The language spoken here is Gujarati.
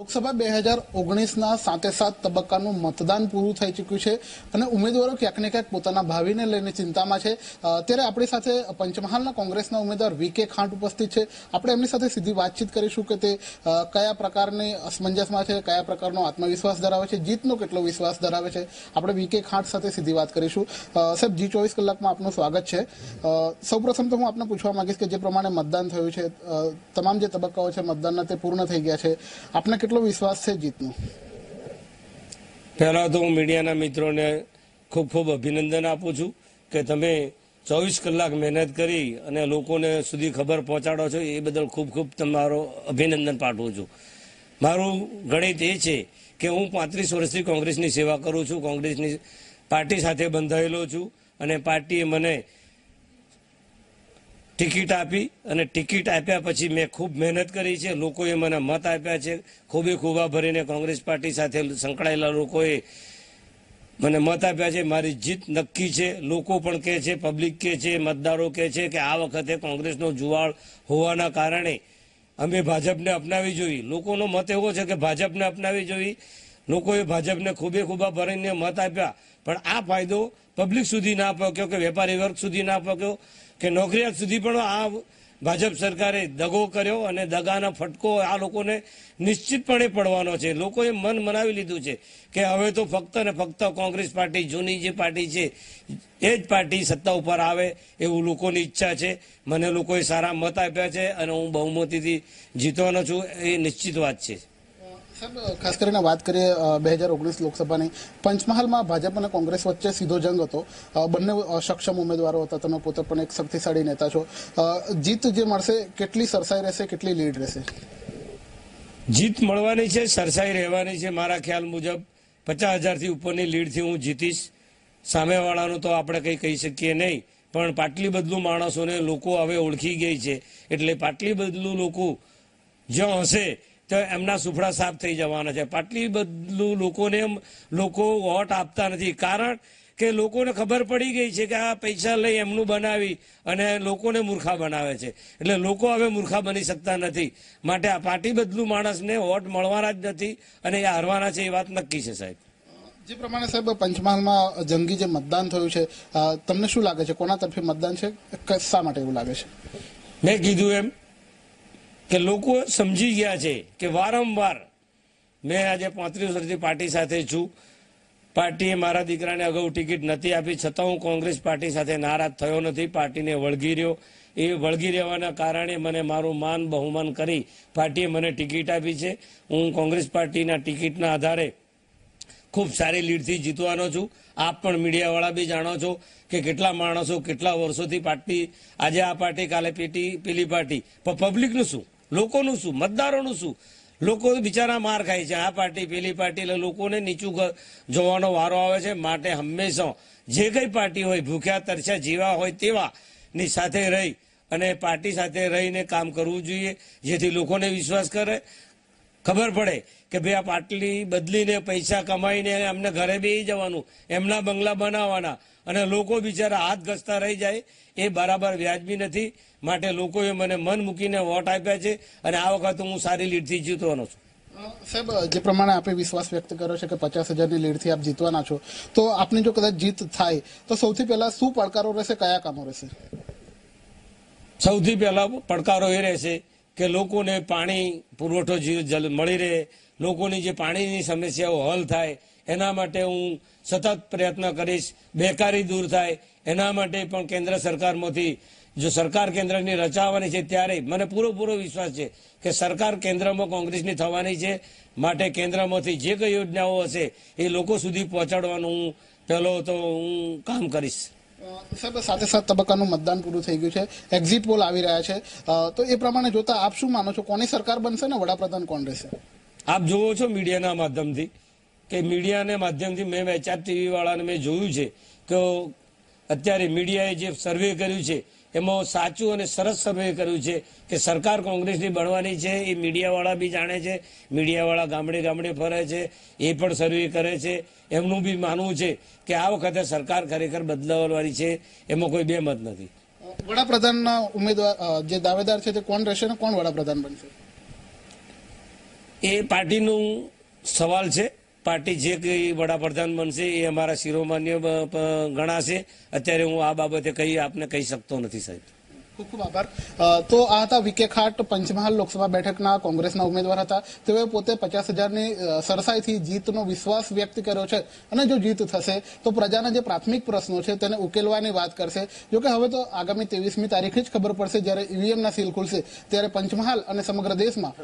લોકસભા બે હજાર ઓગણીસના સાતે સાત તબક્કાનું મતદાન પૂરું થઈ ચૂક્યું છે અને ઉમેદવારો ક્યાંક ને ક્યાંક પોતાના ભાવિને લઈને ચિંતામાં છે ત્યારે આપણી સાથે પંચમહાલના કોંગ્રેસના ઉમેદવાર વી કે ખાંટ ઉપસ્થિત છે આપણે એમની સાથે સીધી વાતચીત કરીશું કે તે કયા પ્રકારની અસમંજસમાં છે કયા પ્રકારનો આત્મવિશ્વાસ ધરાવે છે જીતનો કેટલો વિશ્વાસ ધરાવે છે આપણે વી કે ખાંટ સાથે સીધી વાત કરીશું સાહેબ જી ચોવીસ કલાકમાં આપનું સ્વાગત છે સૌપ્રથમ તો હું આપને પૂછવા માંગીશ કે જે પ્રમાણે મતદાન થયું છે તમામ જે તબક્કાઓ છે મતદાનના તે પૂર્ણ થઈ ગયા છે આપને કેટલો વિશ્વાસ છે જીતનો પહેલાં તો હું મીડિયાના મિત્રોને ખૂબ ખૂબ અભિનંદન આપું છું કે તમે ચોવીસ કલાક મહેનત કરી અને લોકોને સુધી ખબર પહોંચાડો છો એ બદલ ખૂબ ખૂબ તમારો અભિનંદન પાઠવું છું મારું ગણિત એ છે કે હું પાંત્રીસ વર્ષથી કોંગ્રેસની સેવા કરું છું કોંગ્રેસની પાર્ટી સાથે બંધાયેલો છું અને પાર્ટીએ મને ટિકિટ આપી અને ટિકિટ આપ્યા પછી મેં ખૂબ મહેનત કરી છે લોકોએ મને મત આપ્યા છે ખૂબે ખૂબા ભરીને કોંગ્રેસ પાર્ટી સાથે સંકળાયેલા લોકોએ મને મત આપ્યા છે મારી જીત નક્કી છે લોકો પણ કહે છે પબ્લિક કહે છે મતદારો કહે છે કે આ વખતે કોંગ્રેસનો જુવાળ હોવાના કારણે અમે ભાજપને અપનાવી જોઈએ લોકોનો મત એવો છે કે ભાજપને અપનાવી જોઈએ લોકોએ ભાજપને ખૂબે ખૂબા ભરીને મત આપ્યા પણ આ ફાયદો પબ્લિક સુધી ના પહોંચ્યો કે વેપારી વર્ગ સુધી ના પહોંચ્યો કે નોકરિયાત સુધી પણ આ ભાજપ સરકારે દગો કર્યો અને દગાના ફટકો આ લોકોને નિશ્ચિતપણે પડવાનો છે લોકોએ મન મનાવી લીધું છે કે હવે તો ફક્ત ને ફક્ત કોંગ્રેસ પાર્ટી જૂની જે પાર્ટી છે એ જ પાર્ટી સત્તા ઉપર આવે એવું લોકોની ઈચ્છા છે મને લોકોએ સારા મત આપ્યા છે અને હું બહુમતીથી જીતવાનો છું એ નિશ્ચિત વાત છે ખાસ કરીને વાત કરીએ બે હજાર ઓગણીસ લોકસભાની પંચમહાલમાં ભાજપ અને કોંગ્રેસ વચ્ચે સીધો જંગ હતો બંને સક્ષમ ઉમેદવારો હતા તમે પોતે પણ એક શક્તિશાળી નેતા છો જીત જે મળશે કેટલી સરસાઈ રહેશે કેટલી લીડ રહેશે જીત મળવાની છે સરસાઈ રહેવાની છે મારા ખ્યાલ મુજબ પચાસ હજારથી ઉપરની લીડથી હું જીતીશ સામેવાળાનું તો આપણે કંઈ કહી શકીએ નહીં પણ પાટલી બદલું માણસોને લોકો હવે ઓળખી ગઈ છે એટલે પાટલી બદલું લોકો જ્યાં હશે તો એમના સુફડા સાફ થઈ જવાના છે આટલી બદલું લોકોને લોકો વોટ આપતા નથી કારણ કે લોકોને ખબર પડી ગઈ છે કે આ પૈસા લઈ એમનું બનાવી અને લોકોને મૂર્ખા બનાવે છે એટલે લોકો હવે મૂર્ખા બની શકતા નથી માટે આ પાટી બદલું માણસને વોટ મળવાના જ નથી અને એ હારવાના છે એ વાત નક્કી છે સાહેબ જે પ્રમાણે સાહેબ પંચમહાલમાં જંગી જે મતદાન થયું છે તમને શું લાગે છે કોના તરફે મતદાન છે શા માટે એવું લાગે છે મેં કીધું એમ કે લોકો સમજી ગયા છે કે વારંવાર મેં આજે પાંત્રીસ વર્ષથી પાર્ટી સાથે છું પાર્ટીએ મારા દીકરાને અગાઉ ટિકિટ નથી આપી છતાં હું કોંગ્રેસ પાર્ટી સાથે નારાજ થયો નથી પાર્ટીને વળગી રહ્યો એ વળગી રહેવાના કારણે મને મારું માન બહુમાન કરી પાર્ટીએ મને ટિકિટ આપી છે હું કોંગ્રેસ પાર્ટીના ટિકિટના આધારે ખૂબ સારી લીડથી જીતવાનો છું આપ પણ મીડિયાવાળા બી જાણો છો કે કેટલા માણસો કેટલા વર્ષોથી પાર્ટી આજે આ પાર્ટી કાલે પેટી પેલી પાર્ટી પણ પબ્લિકનું શું લોકોનું શું મતદારોનું શું લોકો બિચારા માર ખાય છે આ પાર્ટી પેલી પાર્ટી એટલે લોકોને નીચું જોવાનો વારો આવે છે માટે હંમેશા જે કઈ પાર્ટી હોય ભૂખ્યા તરસ્યા જેવા હોય તેવા ની સાથે રહી અને પાર્ટી સાથે રહીને કામ કરવું જોઈએ જેથી લોકોને વિશ્વાસ કરે ખબર પડે કે ભાઈ આ પાટલી બદલીને પૈસા કમાઈને એમને ઘરે બેસી જવાનું એમના બંગલા બનાવવાના અને લોકો બિચારા હાથ ઘસતા રહી જાય એ બરાબર વ્યાજબી નથી માટે લોકોએ મને મન મૂકીને વોટ આપ્યા છે અને આ વખત હું સારી લીડથી જીતવાનો છું સાહેબ જે પ્રમાણે આપે વિશ્વાસ વ્યક્ત કર્યો છે કે પચાસ હજારની લીડથી આપ જીતવાના છો તો આપની જો કદાચ જીત થાય તો સૌથી પહેલા શું પડકારો રહેશે કયા કામો રહેશે સૌથી પહેલા પડકારો એ રહેશે કે લોકોને પાણી પુરવઠો જલ મળી રહે લોકોની જે પાણીની સમસ્યાઓ હલ થાય એના માટે હું સતત પ્રયત્ન કરીશ બેકારી દૂર થાય એના માટે પણ કેન્દ્ર સરકારમાંથી જો સરકાર કેન્દ્રની રચાવાની છે ત્યારે મને પૂરેપૂરો વિશ્વાસ છે કે સરકાર કેન્દ્રમાં કોંગ્રેસની થવાની છે માટે કેન્દ્રમાંથી જે કંઈ યોજનાઓ હશે એ લોકો સુધી પહોંચાડવાનું હું પહેલો તો હું કામ કરીશ સાહેબ સાથે સાત તબક્કાનું મતદાન પૂરું થઈ ગયું છે એક્ઝિટ પોલ આવી રહ્યા છે તો એ પ્રમાણે જોતા આપ શું માનો છો કોની સરકાર બનશે ને વડાપ્રધાન કોણ રહેશે આપ જુઓ છો મીડિયાના માધ્યમથી કે મીડિયાને માધ્યમથી મેં એચઆર ટીવી વાળાને મેં જોયું છે કે અત્યારે મીડિયાએ જે સર્વે કર્યું છે એમાં સાચું અને સરસ સર્વે કર્યું છે કે સરકાર કોંગ્રેસની બનવાની છે એ મીડિયાવાળા બી જાણે છે મીડિયાવાળા ગામડે ગામડે ફરે છે એ પણ સર્વે કરે છે એમનું બી માનવું છે કે આ વખતે સરકાર ખરેખર બદલાવવાની છે એમાં કોઈ બે મત નથી વડાપ્રધાનના ઉમેદવાર જે દાવેદાર છે તે કોણ રહેશે કોણ વડાપ્રધાન બનશે એ પાર્ટીનું સવાલ છે પાર્ટી જે કંઈ વડાપ્રધાન બનશે એ અમારા શિરોમાન્ય ગણાશે અત્યારે હું આ બાબતે કંઈ આપને કહી શકતો નથી સાહેબ આભાર તો આ હતા વિકે ખાટ પંચમહાલ લોકસભા બેઠકના કોંગ્રેસના ઉમેદવાર હતા તેઓએ પોતે પચાસ હજારની સરસાઈથી જીતનો વિશ્વાસ વ્યક્ત કર્યો છે અને જો જીત થશે તો પ્રજાના જે પ્રાથમિક પ્રશ્નો છે તેને ઉકેલવાની વાત કરશે જોકે હવે તો આગામી ત્રેવીસમી તારીખે જ ખબર પડશે જ્યારે ઈવીએમના સીલ ખુલશે ત્યારે પંચમહાલ અને સમગ્ર દેશમાં